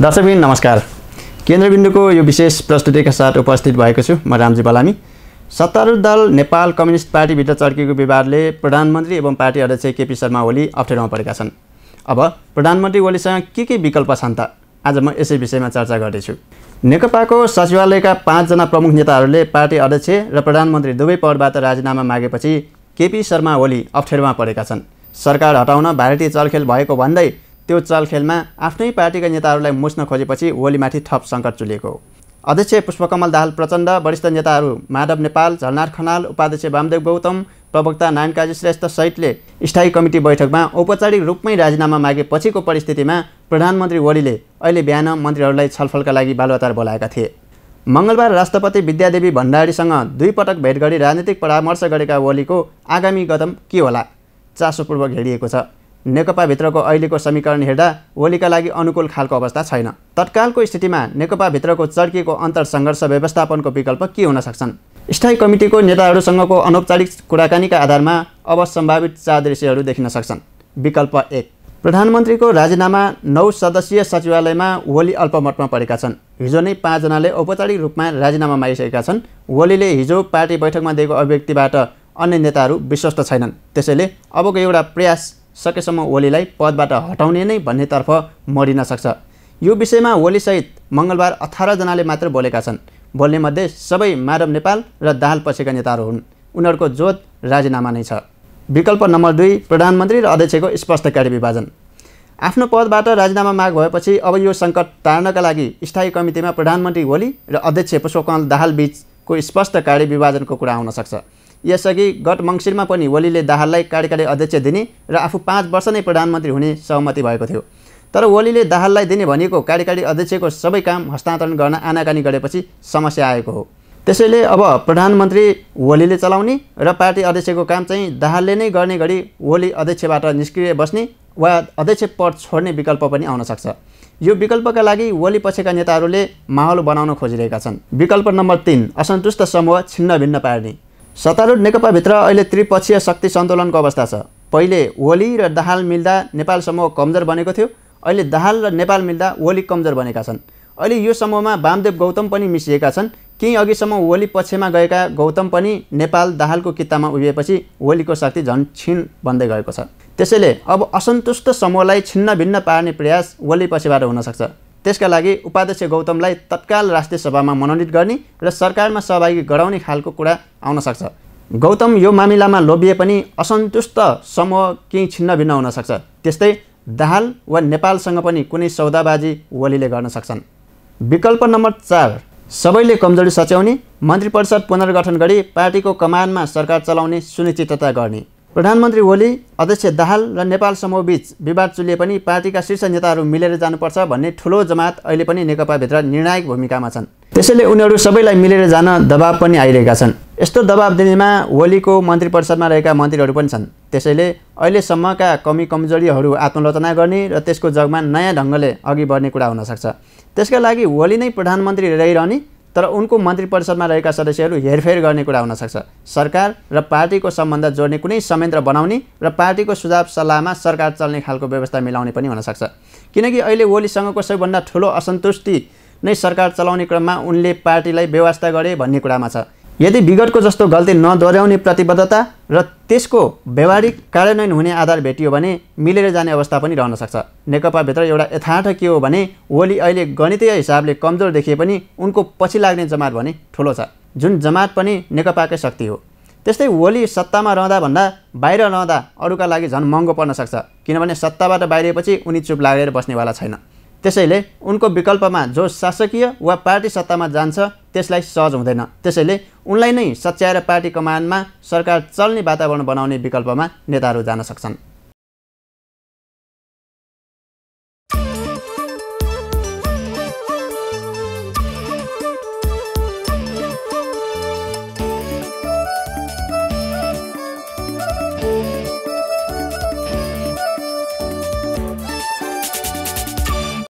दर्शकबिन नमस्कार केन्द्रबिन्दुको यो विशेष प्रस्तुतिका साथ उपस्थित भएको छु म रामजी बलामी सत्तारूढ दल नेपाल कम्युनिस्ट पार्टीभित्र चर्किएको विवादले प्रधानमन्त्री एवं पार्टी अध्यक्ष केपी शर्मा ओली अप्ठ्यारोमा परेका छन् अब प्रधानमन्त्री ओलीसँग के के विकल्प छन् त आज म यसै विषयमा चर्चा गर्दैछु नेकपाको सचिवालयका पाँचजना प्रमुख नेताहरूले पार्टी अध्यक्ष र प्रधानमन्त्री दुवै पदबाट राजीनामा मागेपछि केपी शर्मा ओली अप्ठ्यारोमा परेका छन् सरकार हटाउन भारतीय चलखेल भएको भन्दै त्यो चलखेलमा आफ्नै पार्टीका नेताहरूलाई मुस्न खोजेपछि होलीमाथि थप सङ्कट चुलिएको अध्यक्ष पुष्पकमल दाहाल प्रचण्ड वरिष्ठ नेताहरू माधव नेपाल झलनाथ खनाल उपाध्यक्ष वामदेव गौतम प्रवक्ता नारायण काजी श्रेष्ठ सहितले स्थायी कमिटी बैठकमा औपचारिक रूपमै राजीनामा मागे पछिको परिस्थितिमा प्रधानमन्त्री ओलीले अहिले बिहान मन्त्रीहरूलाई छलफलका लागि बालुवातार बोलाएका थिए मङ्गलबार राष्ट्रपति विद्यादेवी भण्डारीसँग दुईपटक भेट गरी राजनीतिक परामर्श गरेका ओलीको आगामी कदम के होला चासोपूर्वक हेरिएको छ नेकपाभित्रको अहिलेको समीकरण हेर्दा ओलीका लागि अनुकूल खालको अवस्था छैन तत्कालको स्थितिमा नेकपाभित्रको चर्किएको अन्तर सङ्घर्ष व्यवस्थापनको विकल्प के हुन सक्छन् स्थायी कमिटीको नेताहरूसँगको अनौपचारिक कुराकानीका आधारमा अब सम्भावित चार दृश्यहरू देखिन सक्छन् विकल्प एक प्रधानमन्त्रीको राजीनामा नौ सदस्यीय सचिवालयमा ओली अल्पमतमा परेका छन् हिजो नै पाँचजनाले औपचारिक रूपमा राजीनामा मागिसकेका छन् ओलीले हिजो पार्टी बैठकमा दिएको अभिव्यक्तिबाट अन्य नेताहरू विश्वस्त छैनन् त्यसैले अबको एउटा प्रयास सकेसम्म ओलीलाई पदबाट हटाउने नै भन्नेतर्फ मरिन सक्छ यो विषयमा ओलीसहित मङ्गलबार अठारजनाले मात्र बोलेका छन् बोल्नेमध्ये सबै माधव नेपाल र दाहाल पछिका नेताहरू हुन् उनीहरूको जोत राजीनामा नै छ विकल्प नम्बर दुई प्रधानमन्त्री र अध्यक्षको स्पष्ट विभाजन आफ्नो पदबाट राजीनामा माग भएपछि अब यो सङ्कट टार्नका लागि स्थायी कमिटिमा प्रधानमन्त्री ओली र अध्यक्ष पुष्पकमल दाहाल बिचको स्पष्ट कार्य विभाजनको कुरा आउन सक्छ यसअघि गत मङ्सिरमा पनि ओलीले दाहाललाई कार्यकारी अध्यक्ष दिने र आफू पाँच वर्ष नै प्रधानमन्त्री हुने सहमति भएको थियो तर ओलीले दाहाललाई दिने भनेको कार्यकारी अध्यक्षको सबै काम हस्तान्तरण गर्न आनाकानी गरेपछि समस्या आएको हो त्यसैले अब प्रधानमन्त्री ओलीले चलाउने र पार्टी अध्यक्षको काम चाहिँ दाहालले नै गर्ने गरी ओली अध्यक्षबाट निष्क्रिय बस्ने वा अध्यक्ष पद छोड्ने विकल्प पनि आउन सक्छ यो विकल्पका लागि ओली पछिका नेताहरूले माहौल बनाउन खोजिरहेका छन् विकल्प नम्बर तिन असन्तुष्ट समूह छिन्नभिन्न पार्ने सत्तारूढ नेकपाभित्र अहिले त्रिपक्षीय शक्ति सन्तुलनको अवस्था छ पहिले होली र दाहाल मिल्दा नेपाल समूह कमजोर बनेको थियो अहिले दाहाल र नेपाल मिल्दा होली कमजोर बनेका छन् अहिले यो समूहमा वामदेव गौतम पनि मिसिएका छन् केही अघिसम्म होली पक्षमा गएका गौतम पनि नेपाल दाहालको किताबमा उभिएपछि होलीको शक्ति झन् छिन बन्दै गएको छ त्यसैले अब असन्तुष्ट समूहलाई छिन्नभिन्न पार्ने प्रयास ओली पक्षबाट हुनसक्छ त्यसका लागि उपाध्यक्ष गौतमलाई तत्काल राष्ट्रिय सभामा मनोनित गर्ने र सरकारमा सहभागी गराउने खालको कुरा आउन सक्छ गौतम यो मामिलामा लोभिए पनि असन्तुष्ट समूह केही छिन्नभिन्न सक्छ त्यस्तै दाहाल वा नेपालसँग पनि कुनै सौदाबाजी ओलीले गर्न सक्छन् विकल्प नम्बर चार सबैले कमजोरी सच्याउने मन्त्री परिषद पुनर्गठन गरी पार्टीको कमानमा सरकार चलाउने सुनिश्चितता गर्ने प्रधानमन्त्री ओली अध्यक्ष दाहाल र नेपाल समूहबीच विवाद चुलिए पनि पार्टीका शीर्ष नेताहरू मिलेर जानुपर्छ भन्ने ठुलो जमात अहिले पनि नेकपाभित्र निर्णायक भूमिकामा छन् त्यसैले उनीहरू सबैलाई मिलेर जान दबाब पनि आइरहेका छन् यस्तो दबाब दिनेमा ओलीको मन्त्री परिषदमा रहेका मन्त्रीहरू पनि छन् त्यसैले अहिलेसम्मका कमी कमजोरीहरू आत्मलोचना गर्ने र त्यसको जगमा नयाँ ढङ्गले अघि बढ्ने कुरा हुनसक्छ त्यसका लागि ओली नै प्रधानमन्त्री रहिरहने तर उनको मन्त्री परिषदमा रहेका सदस्यहरू हेरफेर गर्ने कुरा हुनसक्छ सरकार र पार्टीको सम्बन्ध जोड्ने कुनै संयन्त्र बनाउने र पार्टीको सुझाव सल्लाहमा सरकार चल्ने खालको व्यवस्था मिलाउने पनि हुनसक्छ किनकि अहिले ओलीसँगको सबैभन्दा ठुलो असन्तुष्टि नै सरकार चलाउने क्रममा उनले पार्टीलाई व्यवस्था गरे भन्ने कुरामा छ यदि विगतको जस्तो गल्ती नदोहोऱ्याउने प्रतिबद्धता र त्यसको व्यवहारिक कार्यान्वयन हुने आधार भेटियो भने मिलेर जाने अवस्था पनि रहन सक्छ नेकपाभित्र एउटा यथार्थ के हो भने ओली अहिले गणितीय हिसाबले कमजोर देखिए पनि उनको पछि लाग्ने जमात भने ठुलो छ जुन जमात पनि नेकपाकै शक्ति हो त्यस्तै ओली सत्तामा रहँदा भन्दा बाहिर रहँदा अरूका लागि झन् महँगो पर्न सक्छ किनभने सत्ताबाट बाहिरिएपछि उनी चुप लागेर बस्नेवाला छैन त्यसैले उनको विकल्पमा जो शासकीय वा पार्टी सत्तामा जान्छ त्यसलाई सहज हुँदैन त्यसैले उनलाई नै सच्याएर पार्टी कमानमा सरकार चल्ने वातावरण बनाउने विकल्पमा नेताहरू जान सक्छन्